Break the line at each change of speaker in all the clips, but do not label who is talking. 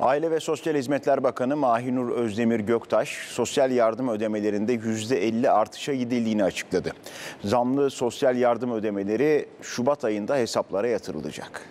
Aile ve Sosyal Hizmetler Bakanı Mahinur Özdemir Göktaş, sosyal yardım ödemelerinde %50 artışa gidildiğini açıkladı. Zamlı sosyal yardım ödemeleri Şubat ayında hesaplara yatırılacak.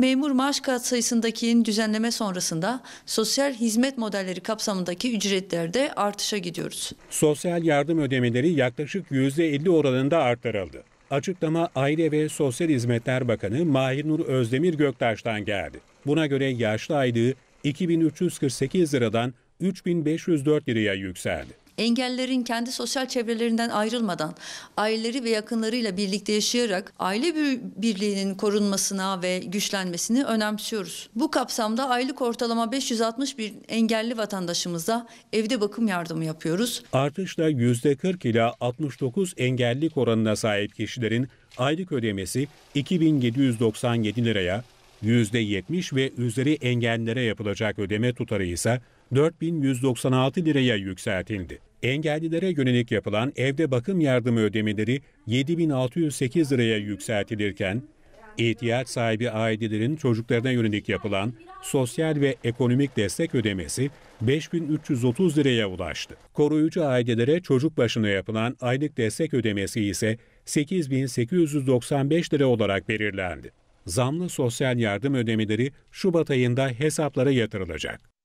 Memur maaş kat sayısındaki düzenleme sonrasında sosyal hizmet modelleri kapsamındaki ücretlerde artışa gidiyoruz.
Sosyal yardım ödemeleri yaklaşık %50 oranında artırıldı. Açıklama Aile ve Sosyal Hizmetler Bakanı Mahir Nur Özdemir Göktaş'tan geldi. Buna göre yaşlı aylığı 2348 liradan 3504 liraya yükseldi
engellerin kendi sosyal çevrelerinden ayrılmadan aileleri ve yakınlarıyla birlikte yaşayarak aile birliğinin korunmasına ve güçlenmesini önemsiyoruz. Bu kapsamda aylık ortalama 560 bir engelli vatandaşımıza evde bakım yardımı yapıyoruz.
Artışla %40 ila 69 engellilik oranına sahip kişilerin aylık ödemesi 2797 liraya, %70 ve üzeri engellilere yapılacak ödeme tutarı ise 4196 liraya yükseltildi. Engellilere yönelik yapılan evde bakım yardımı ödemeleri 7608 liraya yükseltilirken, ihtiyaç sahibi ailelerin çocuklarına yönelik yapılan sosyal ve ekonomik destek ödemesi 5330 liraya ulaştı. Koruyucu ailelere çocuk başına yapılan aylık destek ödemesi ise 8895 lira olarak belirlendi. Zamlı sosyal yardım ödemeleri Şubat ayında hesaplara yatırılacak.